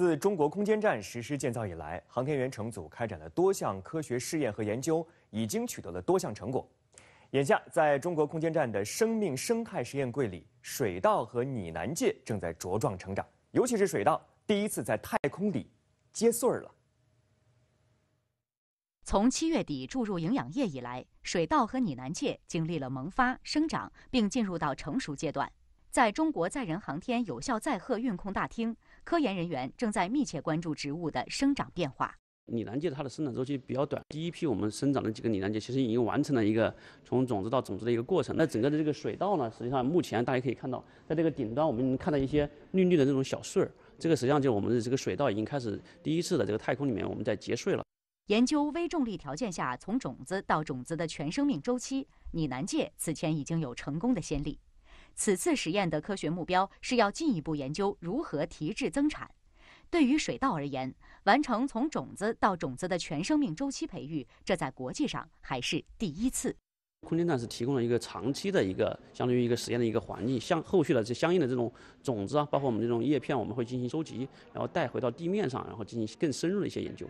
自中国空间站实施建造以来，航天员乘组开展了多项科学试验和研究，已经取得了多项成果。眼下，在中国空间站的生命生态实验柜里，水稻和拟南芥正在茁壮成长，尤其是水稻，第一次在太空里结穗儿了。从七月底注入营养液以来，水稻和拟南芥经历了萌发生长，并进入到成熟阶段。在中国载人航天有效载荷运控大厅。科研人员正在密切关注植物的生长变化。拟南芥它的生长周期比较短，第一批我们生长的几个拟南芥其实已经完成了一个从种子到种子的一个过程。那整个的这个水稻呢，实际上目前大家可以看到，在这个顶端我们看到一些绿绿的这种小穗儿，这个实际上就我们的这个水稻已经开始第一次的这个太空里面我们在结穗了。研究微重力条件下从种子到种子的全生命周期，拟南芥此前已经有成功的先例。此次实验的科学目标是要进一步研究如何提质增产。对于水稻而言，完成从种子到种子的全生命周期培育，这在国际上还是第一次。空间站是提供了一个长期的一个，相当于一个实验的一个环境。像后续的这相应的这种种子啊，包括我们这种叶片，我们会进行收集，然后带回到地面上，然后进行更深入的一些研究。